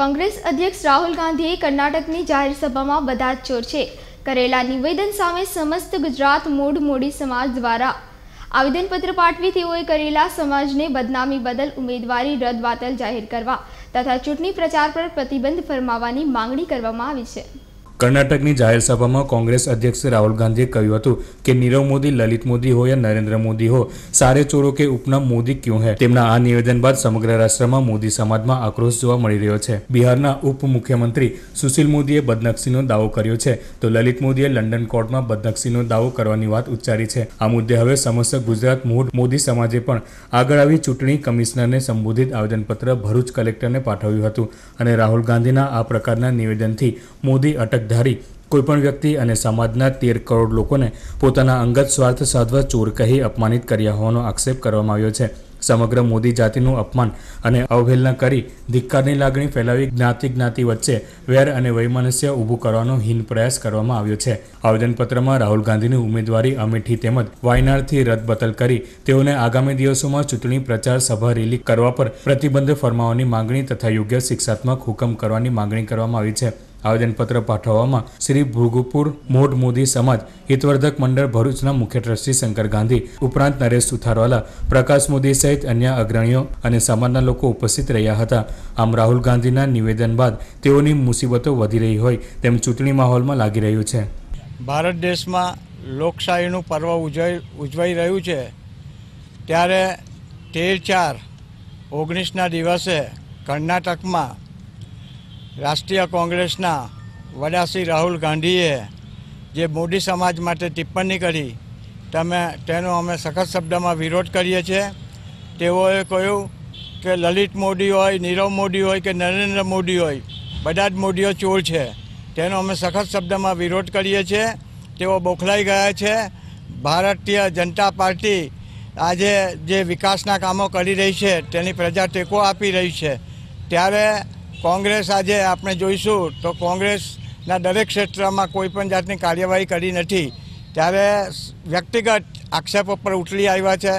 કોંગ્રેસ અધ્યક્ષ રાહુલ ગાંધીએ કર્ણાટકની જાહેર સભામાં બધા જ ચોર છે કરેલા નિવેદન સામે સમસ્ત ગુજરાત મૂળ મૂડી સમાજ દ્વારા આવેદનપત્ર પાઠવી તેઓએ કરેલા સમાજને બદનામી બદલ ઉમેદવારી રદ બાતલ જાહેર કરવા તથા ચૂંટણી પ્રચાર પર પ્રતિબંધ ફરમાવવાની માંગણી કરવામાં આવી છે કર્ણાટકની જાહેર કોંગ્રેસ અધ્યક્ષ રાહુલ ગાંધીએ કહ્યું હતું કે નીરવ મોદી લલિત મોદી હો યા નરેન્દ્ર મોદી હો સારે ચોરો કે ઉપનામ મોદી ક્યું હે તેમના આ નિવેદન બાદ સમગ્ર રાષ્ટ્રમાં મોદી સમાજમાં આક્રોશ જોવા મળી રહ્યો છે બિહારના ઉપ મુખ્યમંત્રી સુશીલ મોદીએ બદનક્ષીનો દાવો કર્યો છે તો લલિત મોદીએ લંડન કોર્ટમાં બદનક્ષીનો દાવો કરવાની વાત ઉચ્ચારી છે આ મુદ્દે હવે સમસ્ત ગુજરાત મોદી સમાજે પણ આગળ આવી ચૂંટણી કમિશનરને સંબોધિત આવેદનપત્ર ભરૂચ કલેક્ટરને પાઠવ્યું હતું અને રાહુલ ગાંધીના આ પ્રકારના નિવેદનથી મોદી અટક ધારી કોઈપણ વ્યક્તિ અને સમાજના તેર કરોડ લોકોને પોતાના અંગત સ્વાર્થ સાધવા ચોર કહી અપમાનિત કર્યા હોવાનો આક્ષેપ કરવામાં આવ્યો છે સમગ્ર મોદી જાતિનું અપમાન અને અવહેલના કરી ધિક્કારની લાગણી ફેલાવી જ્ઞાતિ જ્ઞાતિ વચ્ચે વેર અને વૈમનસ્ય ઊભું કરવાનો હીન પ્રયાસ કરવામાં આવ્યો છે આવેદનપત્રમાં રાહુલ ગાંધીની ઉમેદવારી અમેઠી તેમજ વાયનાડથી રદબતલ કરી તેઓને આગામી દિવસોમાં ચૂંટણી પ્રચાર સભા રેલી કરવા પર પ્રતિબંધ ફરમાવવાની માંગણી તથા યોગ્ય શિક્ષાત્મક હુકમ કરવાની માંગણી કરવામાં આવી છે આવેદનપત્ર પાઠવવામાં શ્રી ભૃગુપુર મોઢ મોદી સમાજ હિતવર્ધક મંડળ ભરૂચના મુખ્ય ટ્રસ્ટી શંકર ગાંધી ઉપરાંત નરેશ સુથારવાલા પ્રકાશ મોદી સહિત અન્ય અગ્રણીઓ અને સમાજના લોકો ઉપસ્થિત રહ્યા હતા આમ રાહુલ ગાંધીના નિવેદન બાદ તેઓની મુસીબતો વધી રહી હોય તેમ ચૂંટણી માહોલમાં લાગી રહ્યું છે ભારત દેશમાં લોકશાહીનું પર્વ ઉજવાઈ ઉજવાઈ રહ્યું છે ત્યારે તેર ચાર ઓગણીસના દિવસે કર્ણાટકમાં રાષ્ટ્રીય કોંગ્રેસના વડા શ્રી રાહુલ ગાંધીએ જે મોદી સમાજ માટે ટિપ્પણી કરી તમે તેનો અમે સખત શબ્દમાં વિરોધ કરીએ છીએ તેઓએ કહ્યું કે લલિત મોદી હોય નીરવ મોદી હોય કે નરેન્દ્ર મોદી હોય બધા જ મોદીઓ ચોર છે તેનો અમે સખત શબ્દમાં વિરોધ કરીએ છીએ તેઓ બોખલાઈ ગયા છે ભારતીય જનતા પાર્ટી આજે જે વિકાસના કામો કરી રહી છે તેની પ્રજા ટેકો આપી રહી છે ત્યારે કોંગ્રેસ આજે આપણે જોઈશું તો કોંગ્રેસના દરેક ક્ષેત્રમાં કોઈ પણ જાતની કાર્યવાહી કરી નથી ત્યારે વ્યક્તિગત આક્ષેપ પર ઉઠલી આવ્યા છે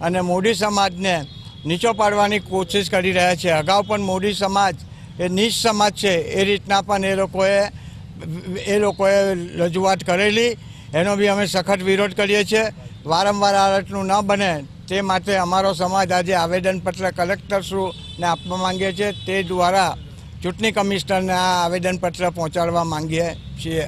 અને મોદી સમાજને નીચો પાડવાની કોશિશ કરી રહ્યા છે અગાઉ પણ મોદી સમાજ એ નીચ સમાજ છે એ રીતના પણ એ લોકોએ એ લોકોએ રજૂઆત કરેલી એનો બી અમે સખત વિરોધ કરીએ છીએ વારંવાર આ રીતનું ન બને તે માટે અમારો સમાજ આજે આવેદનપત્ર કલેક્ટરશ્રીને આપવા માંગીએ છીએ તે દ્વારા ચૂંટણી કમિશનરને આ આવેદનપત્ર પહોંચાડવા માંગીએ છીએ